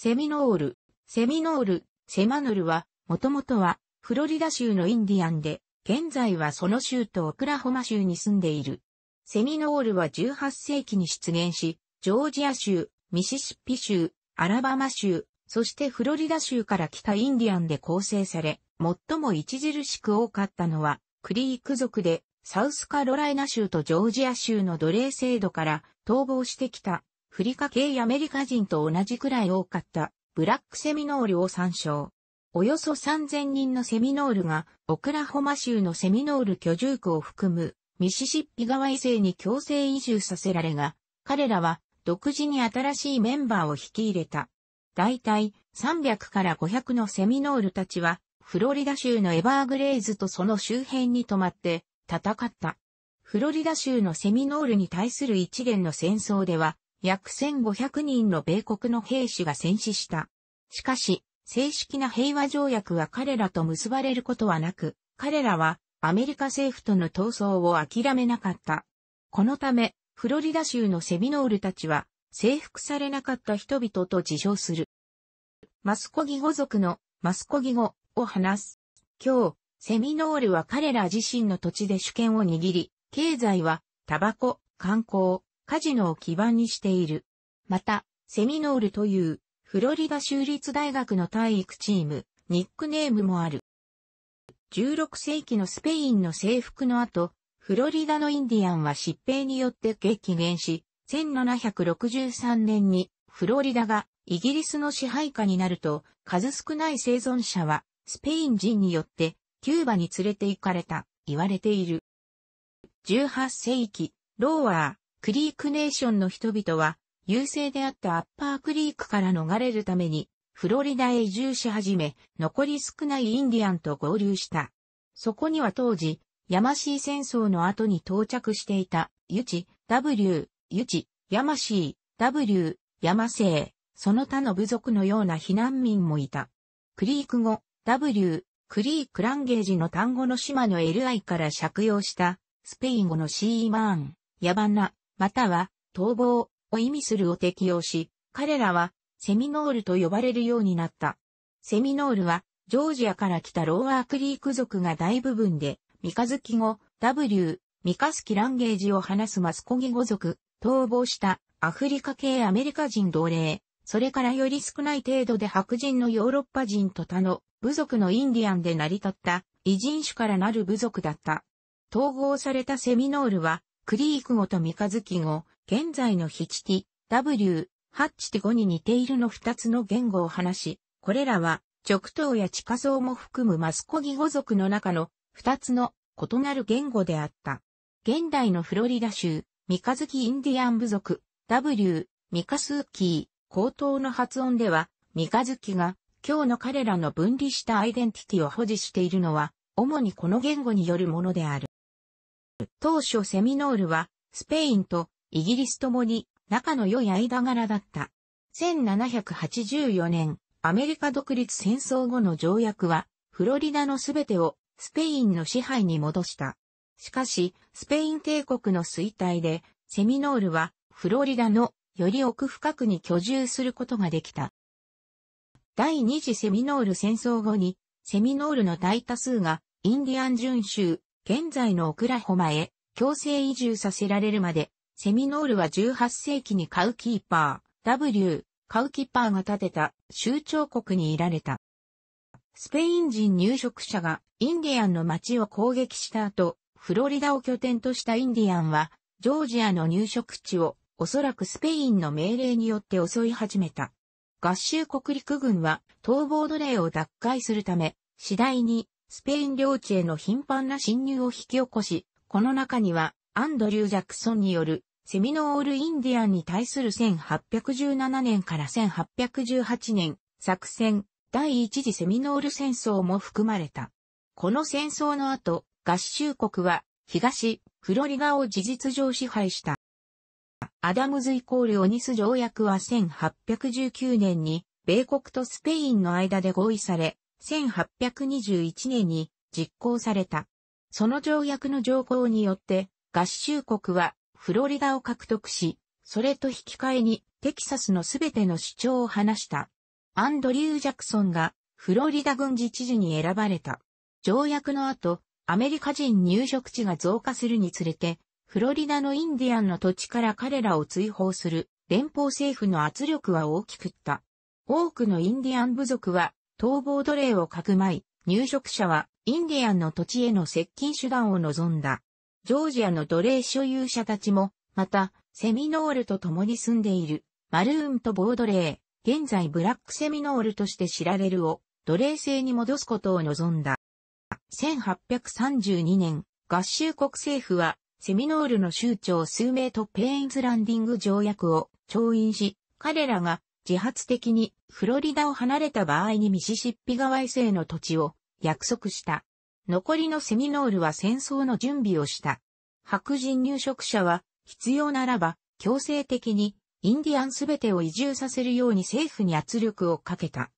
セミノール、セミノール、セマノルは、もともとは、フロリダ州のインディアンで、現在はその州とオクラホマ州に住んでいる。セミノールは18世紀に出現し、ジョージア州、ミシシッピ州、アラバマ州、そしてフロリダ州から来たインディアンで構成され、最も著しく多かったのは、クリーク族で、サウスカロライナ州とジョージア州の奴隷制度から逃亡してきたフリカ系アメリカ人と同じくらい多かったブラックセミノールを参照。およそ3000人のセミノールがオクラホマ州のセミノール居住区を含むミシシッピ川異性に強制移住させられが、彼らは独自に新しいメンバーを引き入れた。大体300から500のセミノールたちはフロリダ州のエバーグレーズとその周辺に泊まって戦った。フロリダ州のセミノールに対する一連の戦争では、約1500人の米国の兵士が戦死した。しかし、正式な平和条約は彼らと結ばれることはなく、彼らはアメリカ政府との闘争を諦めなかった。このため、フロリダ州のセミノールたちは、征服されなかった人々と自称する。マスコギ語族のマスコギ語を話す。今日、セミノールは彼ら自身の土地で主権を握り、経済は、タバコ、観光、カジノを基盤にしている。また、セミノールという、フロリダ州立大学の体育チーム、ニックネームもある。16世紀のスペインの征服の後、フロリダのインディアンは疾病によって激減し、1763年にフロリダがイギリスの支配下になると、数少ない生存者はスペイン人によってキューバに連れて行かれた、言われている。18世紀、ローワクリークネーションの人々は、優勢であったアッパークリークから逃れるために、フロリダへ移住し始め、残り少ないインディアンと合流した。そこには当時、ヤマシー戦争の後に到着していた、ユチ、W、ユチ、ヤマシー、W、ヤマセイ、その他の部族のような避難民もいた。クリーク語、W、クリークランゲージの単語の島の LI から借用した、スペイン語のシーマーン、ヤバナ、または逃亡を意味するを適用し、彼らはセミノールと呼ばれるようになった。セミノールはジョージアから来たローアークリーク族が大部分で、三日月語、W、三日月ランゲージを話すマスコギ語族、逃亡したアフリカ系アメリカ人同齢、それからより少ない程度で白人のヨーロッパ人と他の部族のインディアンで成り立った異人種からなる部族だった。統合されたセミノールはクリーク語と三日月語、現在のヒチティ、W、ハッチティ語に似ているの二つの言語を話し、これらは直頭や地下層も含むマスコギ語族の中の二つの異なる言語であった。現代のフロリダ州、三日月インディアン部族、W、ミカスーキー、口頭の発音では、三日月が今日の彼らの分離したアイデンティティを保持しているのは、主にこの言語によるものである。当初セミノールは、スペインとイギリスともに仲の良い間柄だった。1784年、アメリカ独立戦争後の条約は、フロリダのすべてをスペインの支配に戻した。しかし、スペイン帝国の衰退で、セミノールはフロリダのより奥深くに居住することができた。第二次セミノール戦争後に、セミノールの大多数がインディアン準州現在のオクラホマへ強制移住させられるまで、セミノールは18世紀にカウキーパー、W、カウキーパーが建てた州庁国にいられた。スペイン人入植者がインディアンの町を攻撃した後、フロリダを拠点としたインディアンは、ジョージアの入植地をおそらくスペインの命令によって襲い始めた。合衆国陸軍は逃亡奴隷を奪回するため、次第にスペイン領地への頻繁な侵入を引き起こし、この中には、アンドリュー・ジャクソンによる、セミノール・インディアンに対する1817年から1818年、作戦、第一次セミノール戦争も含まれた。この戦争の後、合衆国は、東、フロリダを事実上支配した。アダムズイコールオニス条約は1819年に、米国とスペインの間で合意され、1821年に実行された。その条約の条項によって、合衆国はフロリダを獲得し、それと引き換えにテキサスのすべての主張を話した。アンドリュー・ジャクソンがフロリダ軍事知事に選ばれた。条約の後、アメリカ人入植地が増加するにつれて、フロリダのインディアンの土地から彼らを追放する連邦政府の圧力は大きくった。多くのインディアン部族は逃亡奴隷をかくまい、入植者はインディアンの土地への接近手段を望んだ。ジョージアの奴隷所有者たちも、また、セミノールと共に住んでいる、マルーンとボードレー、現在ブラックセミノールとして知られるを、奴隷制に戻すことを望んだ。1832年、合衆国政府は、セミノールの州長数名とペインズランディング条約を調印し、彼らが自発的にフロリダを離れた場合にミシシッピ川衛星の土地を約束した。残りのセミノールは戦争の準備をした。白人入植者は必要ならば強制的にインディアンすべてを移住させるように政府に圧力をかけた。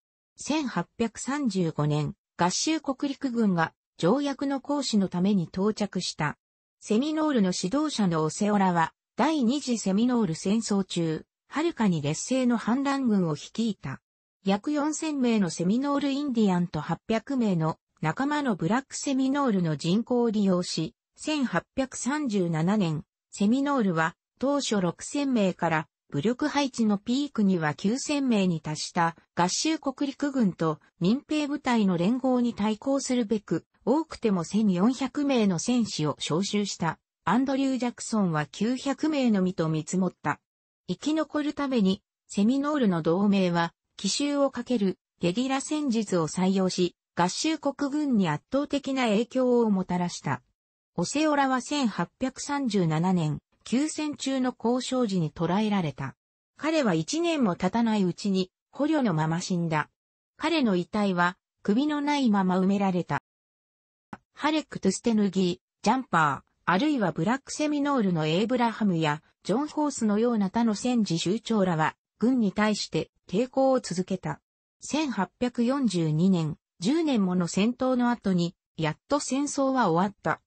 1835年、合衆国陸軍が条約の行使のために到着した。セミノールの指導者のオセオラは第二次セミノール戦争中、はるかに劣勢の反乱軍を率いた。約4000名のセミノールインディアンと800名の仲間のブラックセミノールの人口を利用し、1837年、セミノールは当初6000名から武力配置のピークには9000名に達した合衆国陸軍と民兵部隊の連合に対抗するべく、多くても1400名の戦士を招集した。アンドリュー・ジャクソンは900名のみと見積もった。生き残るために、セミノールの同盟は、奇襲をかけるゲリラ戦術を採用し、合衆国軍に圧倒的な影響をもたらした。オセオラは1837年、休戦中の交渉時に捕らえられた。彼は1年も経たないうちに、捕虜のまま死んだ。彼の遺体は、首のないまま埋められた。ハレック・トゥステヌギー、ジャンパー、あるいはブラックセミノールのエイブラハムや、ジョン・ホースのような他の戦時州長らは、軍に対して抵抗を続けた。1842年、10年もの戦闘の後に、やっと戦争は終わった。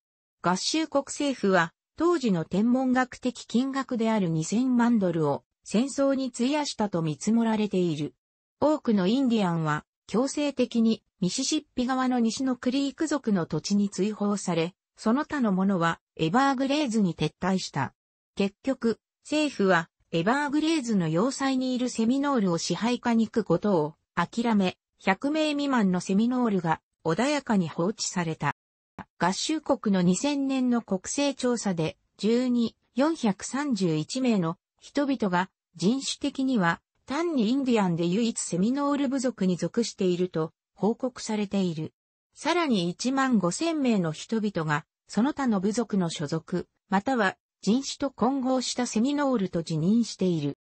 合衆国政府は、当時の天文学的金額である2000万ドルを戦争に費やしたと見積もられている。多くのインディアンは強制的にミシシッピ側の西のクリーク族の土地に追放され、その他の者はエバーグレーズに撤退した。結局、政府は、エバーグレーズの要塞にいるセミノールを支配下に行くことを諦め、100名未満のセミノールが穏やかに放置された。合衆国の2000年の国勢調査で12431名の人々が人種的には単にインディアンで唯一セミノール部族に属していると報告されている。さらに1万5000名の人々がその他の部族の所属、または人種と混合したセミノールと自認している。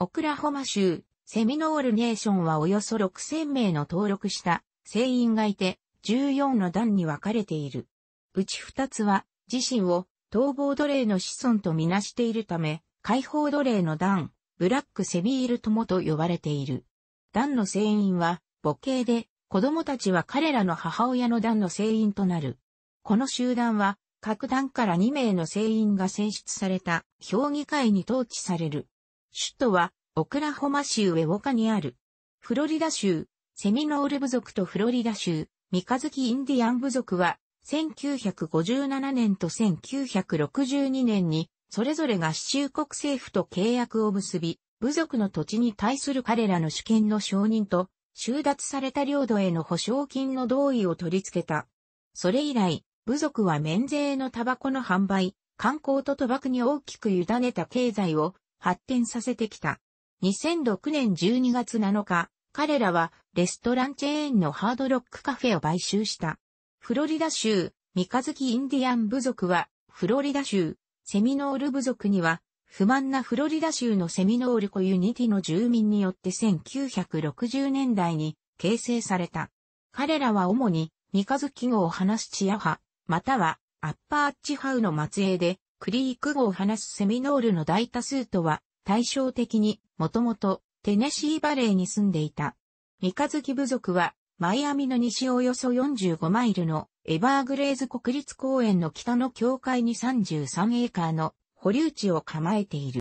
オクラホマ州、セミノールネーションはおよそ6000名の登録した船員がいて、14の段に分かれている。うち2つは、自身を逃亡奴隷の子孫とみなしているため、解放奴隷の段、ブラックセミール友と呼ばれている。段の船員は、母系で、子供たちは彼らの母親の段の船員となる。この集団は、各団から2名の成員が選出された評議会に統治される。首都はオクラホマ州ウェウォカにある。フロリダ州、セミノール部族とフロリダ州、三日月インディアン部族は、1957年と1962年に、それぞれが市州国政府と契約を結び、部族の土地に対する彼らの主権の承認と、収奪された領土への保証金の同意を取り付けた。それ以来、部族は免税のタバコの販売、観光と賭博に大きく委ねた経済を発展させてきた。2006年12月7日、彼らはレストランチェーンのハードロックカフェを買収した。フロリダ州、三日月インディアン部族は、フロリダ州、セミノール部族には、不満なフロリダ州のセミノールコユニティの住民によって1960年代に形成された。彼らは主に三日月号を話すチア派、またはアッパーチハウの末裔で、クリーク語を話すセミノールの大多数とは対照的にもともとテネシーバレーに住んでいた。三日月部族はマイアミの西およそ45マイルのエバーグレーズ国立公園の北の境界に33エーカーの保留地を構えている。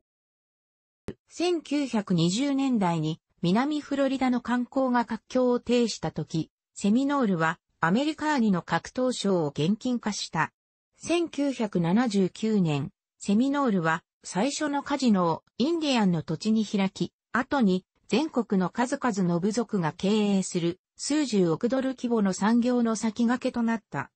1920年代に南フロリダの観光が活況を呈した時、セミノールはアメリカーニの格闘賞を現金化した。1979年、セミノールは最初のカジノをインディアンの土地に開き、後に全国の数々の部族が経営する数十億ドル規模の産業の先駆けとなった。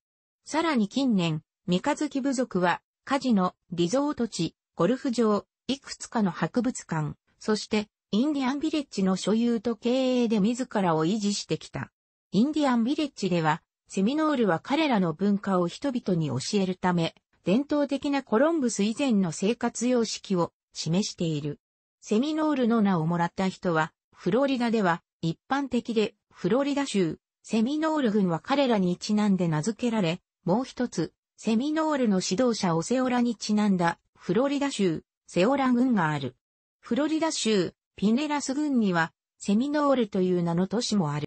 さらに近年、三日月部族はカジノ、リゾート地、ゴルフ場、いくつかの博物館、そしてインディアンビレッジの所有と経営で自らを維持してきた。インディアンビレッジでは、セミノールは彼らの文化を人々に教えるため、伝統的なコロンブス以前の生活様式を示している。セミノールの名をもらった人は、フロリダでは一般的で、フロリダ州、セミノール軍は彼らにちなんで名付けられ、もう一つ、セミノールの指導者オセオラにちなんだ、フロリダ州、セオラ軍がある。フロリダ州、ピネラス軍には、セミノールという名の都市もある。